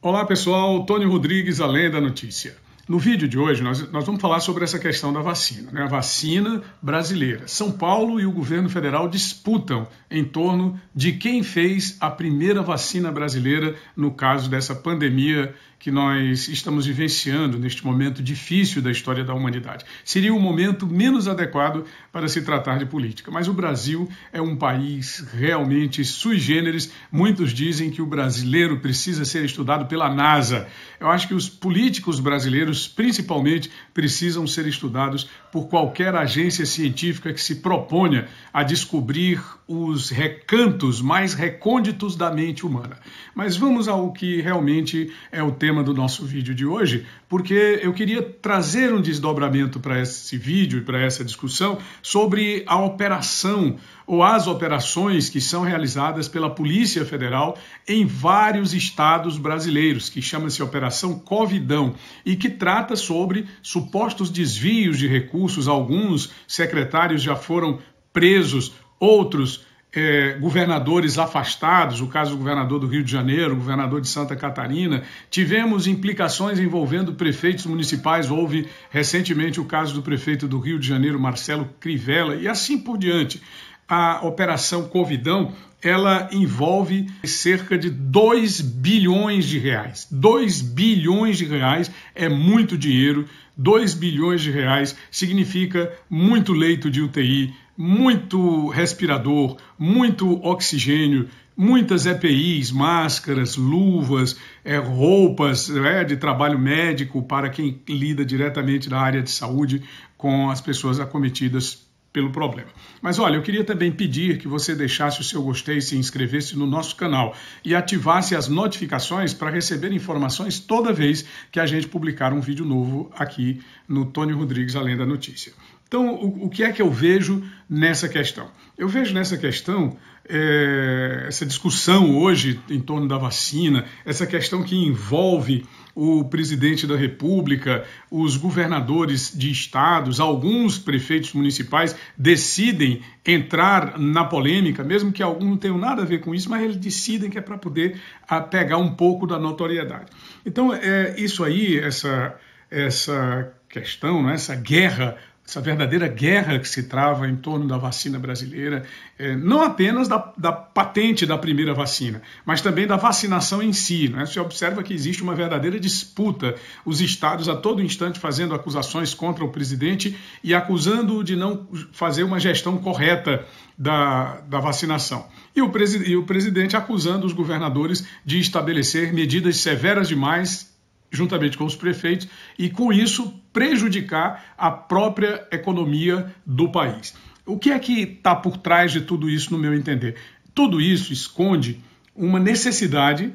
Olá pessoal, Tony Rodrigues, Além da Notícia. No vídeo de hoje, nós, nós, vamos falar sobre essa questão da vacina, né? a vacina brasileira. São Paulo e o governo federal disputam em torno de quem fez a primeira vacina brasileira no caso dessa pandemia que nós estamos vivenciando neste momento difícil da história da humanidade. Seria o momento menos adequado para se tratar de política, mas o Brasil é um país realmente sui generis. Muitos dizem que o brasileiro precisa ser estudado pela NASA. Eu acho que os políticos brasileiros principalmente, precisam ser estudados por qualquer agência científica que se proponha a descobrir os recantos mais recônditos da mente humana. Mas vamos ao que realmente é o tema do nosso vídeo de hoje, porque eu queria trazer um desdobramento para esse vídeo e para essa discussão sobre a operação ou as operações que são realizadas pela Polícia Federal em vários estados brasileiros, que chama-se Operação Covidão e que traz trata sobre supostos desvios de recursos. Alguns secretários já foram presos, outros é, governadores afastados, o caso do governador do Rio de Janeiro, governador de Santa Catarina, tivemos implicações envolvendo prefeitos municipais, houve recentemente o caso do prefeito do Rio de Janeiro, Marcelo Crivella, e assim por diante a operação Covidão ela envolve cerca de 2 bilhões de reais. 2 bilhões de reais é muito dinheiro. 2 bilhões de reais significa muito leito de UTI, muito respirador, muito oxigênio, muitas EPIs, máscaras, luvas, é, roupas é de trabalho médico para quem lida diretamente na área de saúde com as pessoas acometidas pelo problema. Mas olha, eu queria também pedir que você deixasse o seu gostei, se inscrevesse no nosso canal e ativasse as notificações para receber informações toda vez que a gente publicar um vídeo novo aqui no Tony Rodrigues Além da Notícia. Então, o, o que é que eu vejo nessa questão? Eu vejo nessa questão é, essa discussão hoje em torno da vacina, essa questão que envolve o presidente da República, os governadores de estados, alguns prefeitos municipais decidem entrar na polêmica, mesmo que alguns não tenham nada a ver com isso, mas eles decidem que é para poder a, ah, pegar um pouco da notoriedade. Então, é, isso aí, essa, essa questão, né, essa guerra essa verdadeira guerra que se trava em torno da vacina brasileira, é, não apenas da, da patente da primeira vacina, mas também da vacinação em si. Né? Você observa que existe uma verdadeira disputa, os estados a todo instante fazendo acusações contra o presidente e acusando-o de não fazer uma gestão correta da, da vacinação. E o, e o presidente acusando os governadores de estabelecer medidas severas demais juntamente com os prefeitos, e com isso prejudicar a própria economia do país. O que é que está por trás de tudo isso, no meu entender? Tudo isso esconde uma necessidade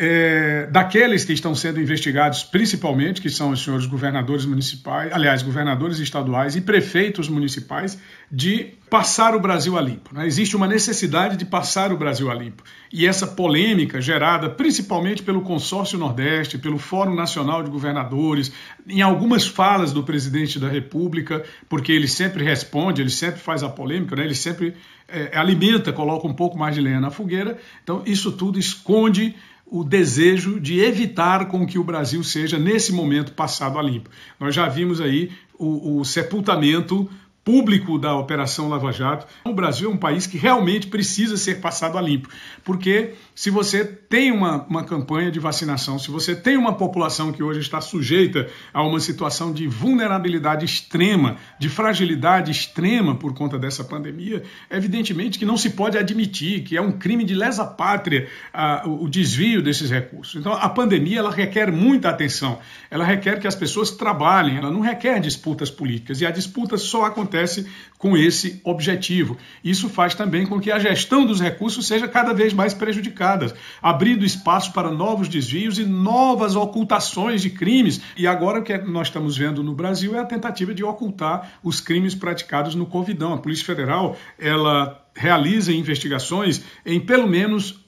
é, daqueles que estão sendo investigados, principalmente, que são os senhores governadores municipais, aliás, governadores estaduais e prefeitos municipais, de passar o Brasil a limpo. Né? Existe uma necessidade de passar o Brasil a limpo. E essa polêmica gerada principalmente pelo Consórcio Nordeste, pelo Fórum Nacional de Governadores, em algumas falas do presidente da República, porque ele sempre responde, ele sempre faz a polêmica, né? ele sempre é, alimenta, coloca um pouco mais de lenha na fogueira. Então, isso tudo esconde o desejo de evitar com que o Brasil seja, nesse momento, passado a limpo. Nós já vimos aí o, o sepultamento público da Operação Lava Jato. O Brasil é um país que realmente precisa ser passado a limpo, porque se você tem uma, uma campanha de vacinação, se você tem uma população que hoje está sujeita a uma situação de vulnerabilidade extrema, de fragilidade extrema por conta dessa pandemia, evidentemente que não se pode admitir que é um crime de lesa pátria a, o desvio desses recursos. Então, a pandemia ela requer muita atenção, ela requer que as pessoas trabalhem, ela não requer disputas políticas, e a disputa só acontece acontece com esse objetivo. Isso faz também com que a gestão dos recursos seja cada vez mais prejudicada, abrindo espaço para novos desvios e novas ocultações de crimes. E agora o é que nós estamos vendo no Brasil é a tentativa de ocultar os crimes praticados no Covidão. A Polícia Federal, ela realiza investigações em pelo menos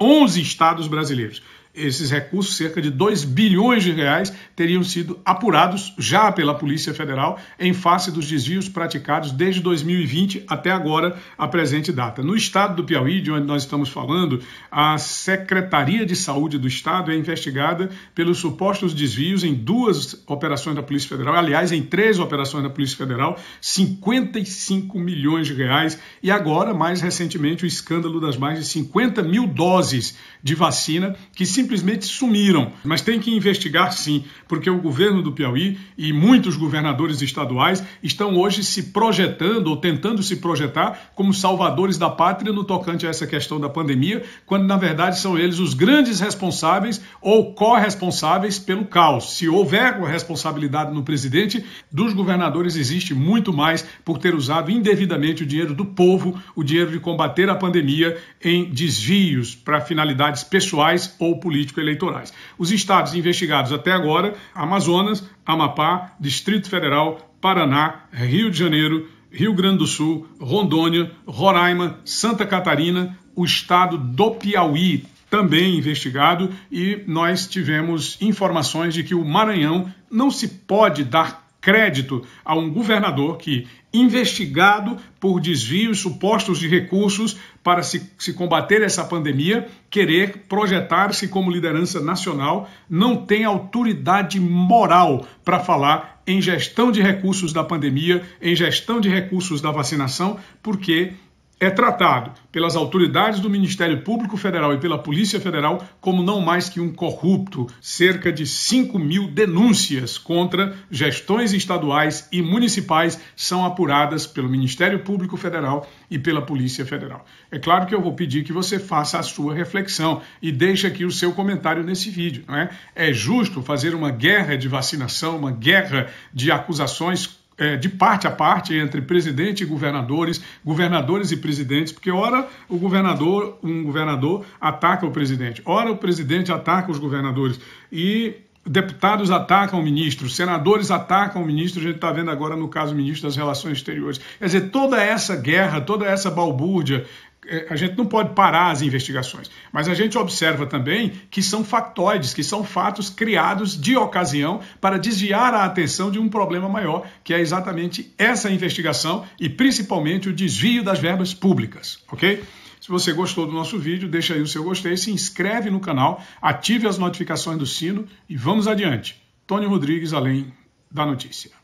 11 estados brasileiros. Esses recursos, cerca de 2 bilhões de reais, teriam sido apurados já pela Polícia Federal em face dos desvios praticados desde 2020 até agora, a presente data. No estado do Piauí, de onde nós estamos falando, a Secretaria de Saúde do Estado é investigada pelos supostos desvios em duas operações da Polícia Federal, aliás, em três operações da Polícia Federal, 55 milhões de reais. E agora, mais recentemente, o escândalo das mais de 50 mil doses de vacina que se simplesmente sumiram. Mas tem que investigar sim, porque o governo do Piauí e muitos governadores estaduais estão hoje se projetando ou tentando se projetar como salvadores da pátria no tocante a essa questão da pandemia, quando na verdade são eles os grandes responsáveis ou corresponsáveis pelo caos. Se houver responsabilidade no presidente, dos governadores existe muito mais por ter usado indevidamente o dinheiro do povo, o dinheiro de combater a pandemia em desvios para finalidades pessoais ou políticas político-eleitorais. Os estados investigados até agora: Amazonas, Amapá, Distrito Federal, Paraná, Rio de Janeiro, Rio Grande do Sul, Rondônia, Roraima, Santa Catarina, o estado do Piauí também investigado e nós tivemos informações de que o Maranhão não se pode dar crédito a um governador que, investigado por desvios supostos de recursos para se, se combater essa pandemia, querer projetar-se como liderança nacional, não tem autoridade moral para falar em gestão de recursos da pandemia, em gestão de recursos da vacinação, porque é tratado pelas autoridades do Ministério Público Federal e pela Polícia Federal como não mais que um corrupto. Cerca de 5 mil denúncias contra gestões estaduais e municipais são apuradas pelo Ministério Público Federal e pela Polícia Federal. É claro que eu vou pedir que você faça a sua reflexão e deixe aqui o seu comentário nesse vídeo. Não é? é justo fazer uma guerra de vacinação, uma guerra de acusações é, de parte a parte entre presidente e governadores, governadores e presidentes, porque ora o governador, um governador ataca o presidente, ora o presidente ataca os governadores e Deputados atacam o ministro, senadores atacam o ministro. a gente está vendo agora no caso do ministro das Relações Exteriores. Quer dizer, toda essa guerra, toda essa balbúrdia, é, a gente não pode parar as investigações, mas a gente observa também que são factoides, que são fatos criados de ocasião para desviar a atenção de um problema maior, que é exatamente essa investigação e principalmente o desvio das verbas públicas, ok? Se você gostou do nosso vídeo, deixa aí o seu gostei, se inscreve no canal, ative as notificações do sino e vamos adiante. Tony Rodrigues, além da notícia.